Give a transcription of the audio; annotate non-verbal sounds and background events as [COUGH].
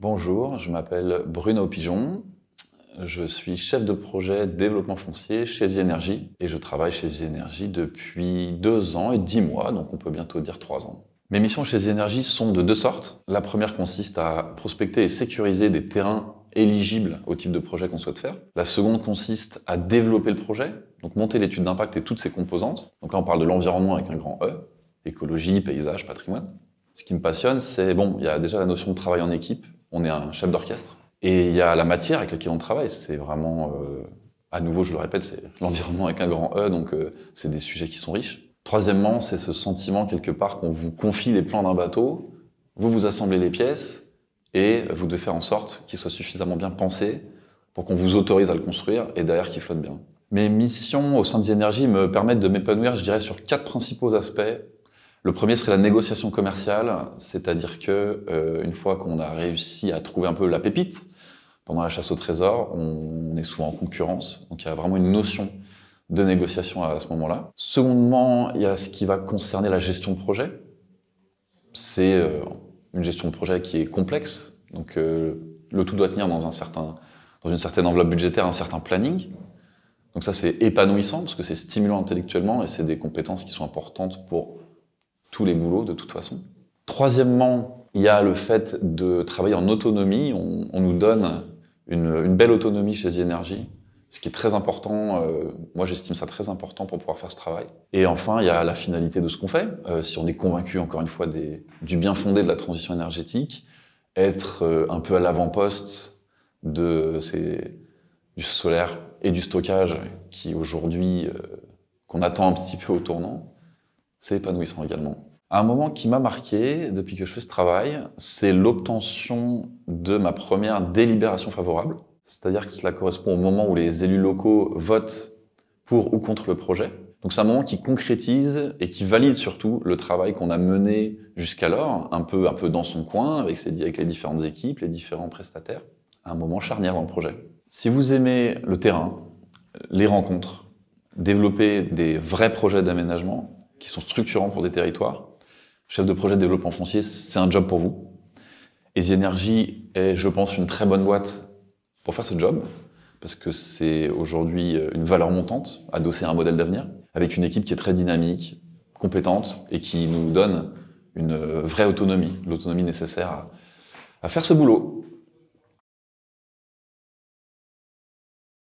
Bonjour, je m'appelle Bruno Pigeon. Je suis chef de projet développement foncier chez Energie et je travaille chez Energie depuis deux ans et dix mois, donc on peut bientôt dire trois ans. Mes missions chez Energie sont de deux sortes. La première consiste à prospecter et sécuriser des terrains éligibles au type de projet qu'on souhaite faire. La seconde consiste à développer le projet, donc monter l'étude d'impact et toutes ses composantes. Donc là, on parle de l'environnement avec un grand E, écologie, paysage, patrimoine. Ce qui me passionne, c'est, bon, il y a déjà la notion de travail en équipe, on est un chef d'orchestre. Et il y a la matière avec laquelle on travaille. C'est vraiment, euh, à nouveau, je le répète, c'est [LAUGHS] l'environnement avec un grand E, donc euh, c'est des sujets qui sont riches. Troisièmement, c'est ce sentiment quelque part qu'on vous confie les plans d'un bateau, vous vous assemblez les pièces et vous devez faire en sorte qu'il soit suffisamment bien pensé pour qu'on vous autorise à le construire et derrière qu'il flotte bien. Mes missions au sein des énergies me permettent de m'épanouir, je dirais, sur quatre principaux aspects le premier serait la négociation commerciale, c'est-à-dire que euh, une fois qu'on a réussi à trouver un peu la pépite pendant la chasse au trésor, on, est souvent en concurrence, donc il y a vraiment une notion de négociation à, ce moment-là. Secondement, il y a ce qui va concerner la gestion de projet. C'est euh, une gestion de projet qui est complexe, donc euh, le tout doit tenir dans un certain, dans une certaine enveloppe budgétaire, un certain planning. Donc ça c'est épanouissant parce que c'est stimulant intellectuellement et c'est des compétences qui sont importantes pour tous les boulots de toute façon. Troisièmement, il y a le fait de travailler en autonomie. On, nous donne une, belle autonomie chez The ce qui est très important. Euh, moi, j'estime ça très important pour pouvoir faire ce travail. Et enfin, il y a la finalité de ce qu'on fait. Euh, si on est convaincu, encore une fois, du bien fondé de la transition énergétique, être euh, un peu à l'avant-poste de du solaire et du stockage qui aujourd'hui qu'on attend un petit peu au tournant, c'est épanouissant également. Un moment qui m'a marqué depuis que je fais ce travail, c'est l'obtention de ma première délibération favorable. C'est-à-dire que cela correspond au moment où les élus locaux votent pour ou contre le projet. Donc c'est un moment qui concrétise et qui valide surtout le travail qu'on a mené jusqu'alors, un peu, un peu dans son coin, avec, avec les différentes équipes, les différents prestataires. Un moment charnière dans le projet. Si vous aimez le terrain, les rencontres, développer des vrais projets d'aménagement, qui sont structurants pour des territoires. Chef de projet de développement foncier, c'est un job pour vous. Easy Energy est, je pense, une très bonne boîte pour faire ce job, parce que c'est aujourd'hui euh, une valeur montante adossée à un modèle d'avenir, avec une équipe qui est très dynamique, compétente, et qui nous donne une euh, vraie autonomie, l'autonomie nécessaire à faire ce boulot.